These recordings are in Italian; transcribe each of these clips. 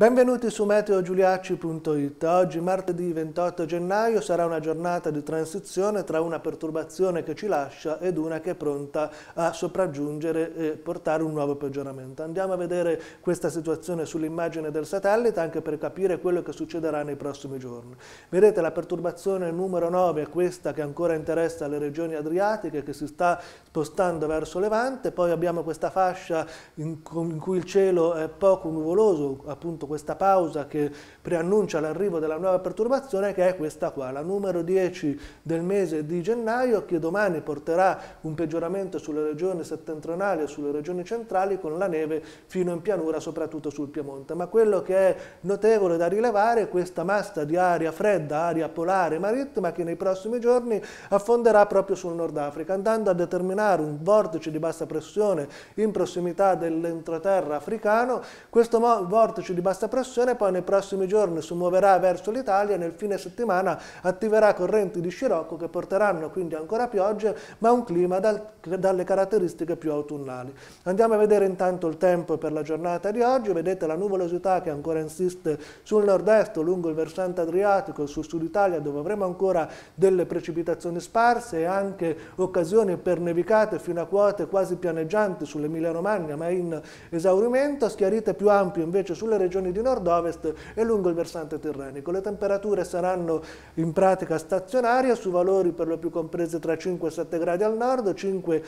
Benvenuti su meteogiuliacci.it. Oggi, martedì 28 gennaio, sarà una giornata di transizione tra una perturbazione che ci lascia ed una che è pronta a sopraggiungere e portare un nuovo peggioramento. Andiamo a vedere questa situazione sull'immagine del satellite anche per capire quello che succederà nei prossimi giorni. Vedete la perturbazione numero 9, questa che ancora interessa le regioni adriatiche, che si sta spostando verso Levante. Poi abbiamo questa fascia in, in cui il cielo è poco nuvoloso, appunto questa pausa che preannuncia l'arrivo della nuova perturbazione che è questa qua, la numero 10 del mese di gennaio che domani porterà un peggioramento sulle regioni settentrionali e sulle regioni centrali con la neve fino in pianura, soprattutto sul Piemonte. Ma quello che è notevole da rilevare è questa massa di aria fredda, aria polare marittima che nei prossimi giorni affonderà proprio sul Nord Africa, andando a determinare un vortice di bassa pressione in prossimità dell'entroterra africano. Questo vortice di bassa questa pressione poi nei prossimi giorni si muoverà verso l'Italia e nel fine settimana attiverà correnti di scirocco che porteranno quindi ancora piogge, ma un clima dal, dalle caratteristiche più autunnali. Andiamo a vedere intanto il tempo per la giornata di oggi, vedete la nuvolosità che ancora insiste sul nord-est lungo il versante adriatico sul sud Italia dove avremo ancora delle precipitazioni sparse e anche occasioni per nevicate fino a quote quasi pianeggianti sull'Emilia Romagna ma in esaurimento, schiarite più ampie invece sulle regioni direzione di nord-ovest e lungo il versante tirrenico. Le temperature saranno in pratica stazionarie su valori per lo più comprese tra 5 e 7 gradi al nord, 5-10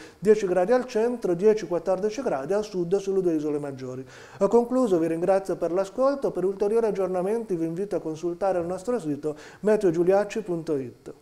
gradi al centro, 10-14 gradi al sud sulle due isole maggiori. Ho concluso, vi ringrazio per l'ascolto, per ulteriori aggiornamenti vi invito a consultare il nostro sito meteogiuliacci.it.